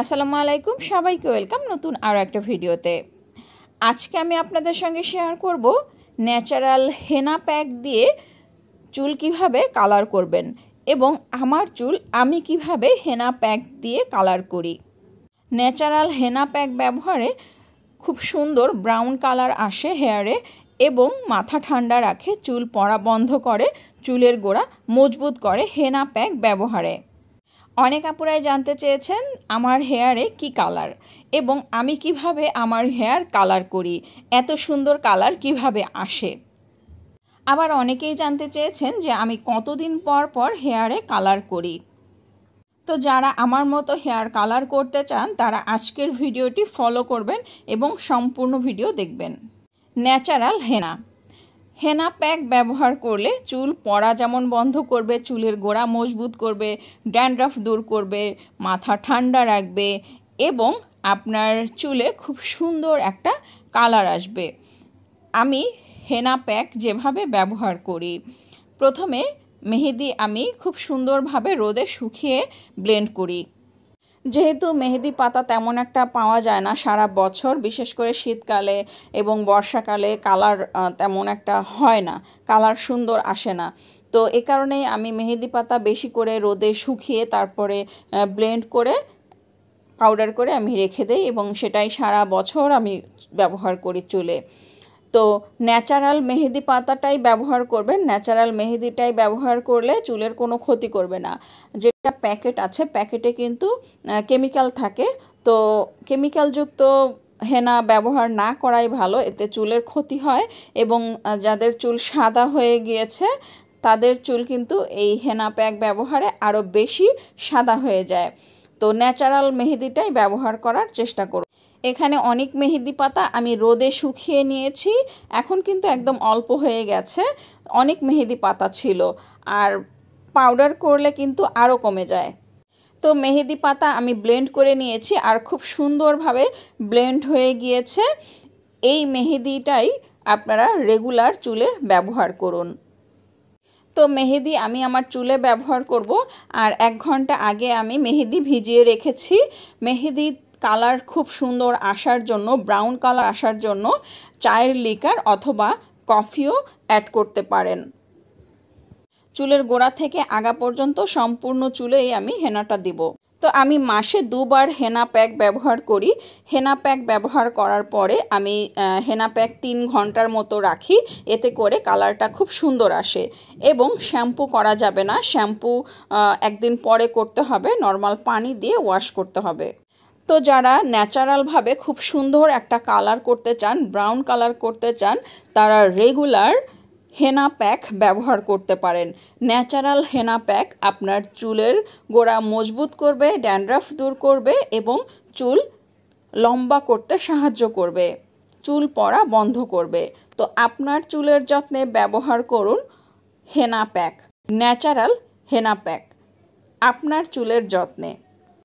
আসসালামু আলাইকুম সবাইকে ওয়েলকাম নতুন আরও একটা ভিডিওতে আজকে আমি আপনাদের সঙ্গে শেয়ার করব ন্যাচারাল হেনা প্যাক দিয়ে চুল কিভাবে কালার করবেন এবং আমার চুল আমি কিভাবে হেনা প্যাক দিয়ে কালার করি ন্যাচারাল হেনা প্যাক ব্যবহারে খুব সুন্দর ব্রাউন কালার আসে হেয়ারে এবং মাথা ঠান্ডা রাখে চুল পড়া বন্ধ করে চুলের গোড়া মজবুত করে হেনা প্যাক ব্যবহারে অনেক আপুরাই জানতে চেয়েছেন আমার হেয়ারে কি কালার এবং আমি কিভাবে আমার হেয়ার কালার করি এত সুন্দর কালার কিভাবে আসে আবার অনেকেই জানতে চেয়েছেন যে আমি কতদিন পর পর হেয়ারে কালার করি তো যারা আমার মতো হেয়ার কালার করতে চান তারা আজকের ভিডিওটি ফলো করবেন এবং সম্পূর্ণ ভিডিও দেখবেন ন্যাচারাল হেনা হেনা প্যাক ব্যবহার করলে চুল পড়া যেমন বন্ধ করবে চুলের গোড়া মজবুত করবে ড্যান্ড্রাফ দূর করবে মাথা ঠান্ডা রাখবে এবং আপনার চুলে খুব সুন্দর একটা কালার আসবে আমি হেনা প্যাক যেভাবে ব্যবহার করি প্রথমে মেহেদি আমি খুব সুন্দরভাবে রোদে শুকিয়ে ব্লেন্ড করি যেহেতু মেহেদি পাতা তেমন একটা পাওয়া যায় না সারা বছর বিশেষ করে শীতকালে এবং বর্ষাকালে কালার তেমন একটা হয় না কালার সুন্দর আসে না তো এ কারণেই আমি মেহেদি পাতা বেশি করে রোদে শুকিয়ে তারপরে ব্লেন্ড করে পাউডার করে আমি রেখে দেই এবং সেটাই সারা বছর আমি ব্যবহার করি চুলে তো ন্যাচারাল মেহেদি পাতাটাই ব্যবহার করবেন ন্যাচারাল মেহেদিটাই ব্যবহার করলে চুলের কোনো ক্ষতি করবে না যেটা প্যাকেট আছে প্যাকেটে কিন্তু কেমিক্যাল থাকে তো কেমিক্যালযুক্ত হেনা ব্যবহার না করাই ভালো এতে চুলের ক্ষতি হয় এবং যাদের চুল সাদা হয়ে গিয়েছে তাদের চুল কিন্তু এই হেনা প্যাক ব্যবহারে আরও বেশি সাদা হয়ে যায় তো ন্যাচারাল মেহেদিটাই ব্যবহার করার চেষ্টা করুন এখানে অনেক মেহেদি পাতা আমি রোদে শুকিয়ে নিয়েছি এখন কিন্তু একদম অল্প হয়ে গেছে অনেক মেহেদি পাতা ছিল আর পাউডার করলে কিন্তু আরও কমে যায় তো মেহেদি পাতা আমি ব্লেন্ড করে নিয়েছি আর খুব সুন্দরভাবে ব্লেন্ড হয়ে গিয়েছে এই মেহেদিটাই আপনারা রেগুলার চুলে ব্যবহার করুন তো মেহেদি আমি আমার চুলে ব্যবহার করব আর এক ঘন্টা আগে আমি মেহেদি ভিজিয়ে রেখেছি মেহেদি কালার খুব সুন্দর আসার জন্য ব্রাউন কালার আসার জন্য চায়ের লিকার অথবা কফিও অ্যাড করতে পারেন চুলের গোড়া থেকে আগা পর্যন্ত সম্পূর্ণ চুলেই আমি হেনাটা দিব তো আমি মাসে দুবার হেনা প্যাক ব্যবহার করি হেনা প্যাক ব্যবহার করার পরে আমি হেনা প্যাক তিন ঘন্টার মতো রাখি এতে করে কালারটা খুব সুন্দর আসে এবং শ্যাম্পু করা যাবে না শ্যাম্পু একদিন পরে করতে হবে নর্মাল পানি দিয়ে ওয়াশ করতে হবে তো যারা ন্যাচারালভাবে খুব সুন্দর একটা কালার করতে চান ব্রাউন কালার করতে চান তারা রেগুলার হেনা প্যাক ব্যবহার করতে পারেন ন্যাচারাল হেনা প্যাক আপনার চুলের গোড়া মজবুত করবে ড্যান্ড্রাফ দূর করবে এবং চুল লম্বা করতে সাহায্য করবে চুল পড়া বন্ধ করবে তো আপনার চুলের যত্নে ব্যবহার করুন henna pack natural henna pack আপনার চুলের যত্নে